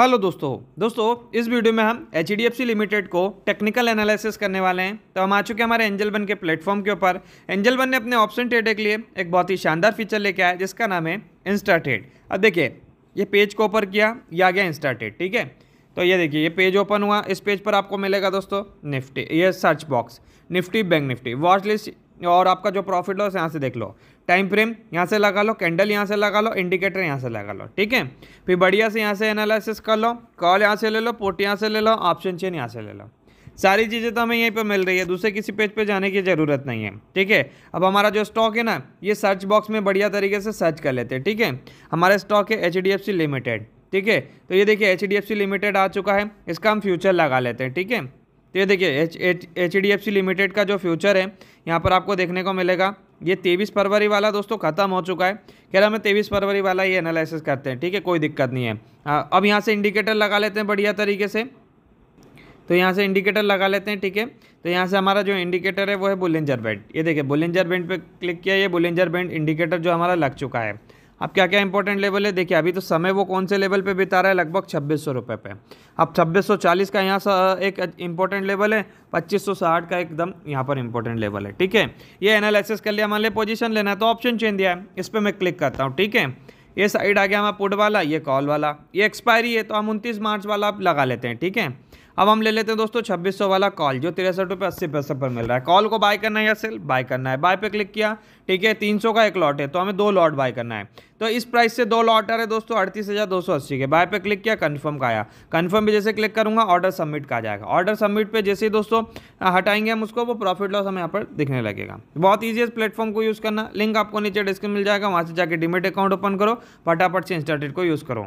hello दोस्तों दोस्तों इस वीडियो में हम एच लिमिटेड को टेक्निकल एनालिसिस करने वाले हैं तो हम आ चुके हैं हमारे एंजल वन के प्लेटफॉर्म के ऊपर एंजल वन ने अपने ऑप्शन ट्रेड के लिए एक बहुत ही शानदार फीचर लेके आया जिसका नाम है इंस्टा ट्रेड अब देखिए ये पेज को ओपन किया ये आ गया इंस्टा ट्रेड ठीक है तो ये देखिए ये पेज ओपन हुआ इस पेज पर आपको मिलेगा दोस्तों निफ्टी ये search box Nifty bank Nifty watch list और आपका जो प्रॉफिट लॉस यहाँ से देख लो टाइम फ्रेम यहाँ से लगा लो कैंडल यहाँ से लगा लो इंडिकेटर यहाँ से लगा लो ठीक है फिर बढ़िया से यहाँ से एनालिसिस कर लो कॉल यहाँ से ले लो पोर्ट यहाँ से ले लो ऑप्शन चेन यहाँ से ले लो सारी चीज़ें तो हमें यहीं पर मिल रही है दूसरे किसी पेज पे जाने की ज़रूरत नहीं है ठीक है अब हमारा जो स्टॉक है ना ये सर्च बॉक्स में बढ़िया तरीके से सर्च कर लेते हैं ठीक है हमारा स्टॉक है एच लिमिटेड ठीक है तो ये देखिए एच लिमिटेड आ चुका है इसका हम फ्यूचर लगा लेते हैं ठीक है तो ये देखिए H H H D F C limited का जो फ्यूचर है यहाँ पर आपको देखने को मिलेगा ये तेईस फरवरी वाला दोस्तों ख़त्म हो चुका है कह रहा हमें तेईस फरवरी वाला ये एनालिसिस करते हैं ठीक है कोई दिक्कत नहीं है आ, हाँ, अब यहाँ से इंडिकेटर लगा लेते हैं बढ़िया तरीके से तो यहाँ से इंडिकेटर लगा लेते हैं ठीक है तो यहाँ से हमारा जो इंडिकेटर है वो है बुलेंजर बैंड ये देखिए बुलेंजर बैंड पे क्लिक किया ये बुलेंजर बैंड इंडिकेटर जो हमारा लग चुका है अब क्या क्या इंपॉर्टेंट लेवल है देखिए अभी तो समय वो कौन से लेवल पे बिता रहा है लगभग छब्बीस सौ रुपये पे अब छब्बीस सौ चालीस का यहाँ एक इंपॉर्टेंट लेवल है पच्चीस सौ साठ का एकदम यहाँ पर इंपॉर्टेंट लेवल है ठीक है ये एनालिसिस कर लिया मान लिया पोजिशन लेना है तो ऑप्शन चेंज दिया है इस पर मैं क्लिक करता हूँ ठीक है ये साइड आ गया हमारा पुट वाला ये कॉल वाला ये एक्सपायरी है तो हम उनतीस मार्च वाला आप लगा लेते हैं ठीक है अब हम ले लेते हैं दोस्तों छब्बीस सौ वाला कॉल जो तिरसठ रुपये अस्सी पैसे पर मिल रहा है कॉल को बाय करना है या सेल बाय करना है बाय पे क्लिक किया ठीक है तीन सौ का एक लॉट है तो हमें दो लॉट बाय करना है तो इस प्राइस से दो लॉट आ रहे दोस्तों अड़तीस हज़ार दो सौ अस्सी के बाय पे क्लिक किया कन्फर्म का आया कन्फर्म भी जैसे क्लिक करूंगा ऑर्डर सबमिट का जाएगा ऑर्डर सबमिट पे जैसे ही दोस्तों हटाएंगे हम उसको वो प्रॉफिट लॉस हमें यहाँ पर दिखने लगेगा बहुत ईजी है प्लेटफॉर्म को यूज़ करना लिंक आपको नीचे डिस्क्रिप मिल जाएगा वहाँ से जाकर डिमिट अकाउंट ओपन करो फटाफट से इंस्टाटेट को यूज़ करो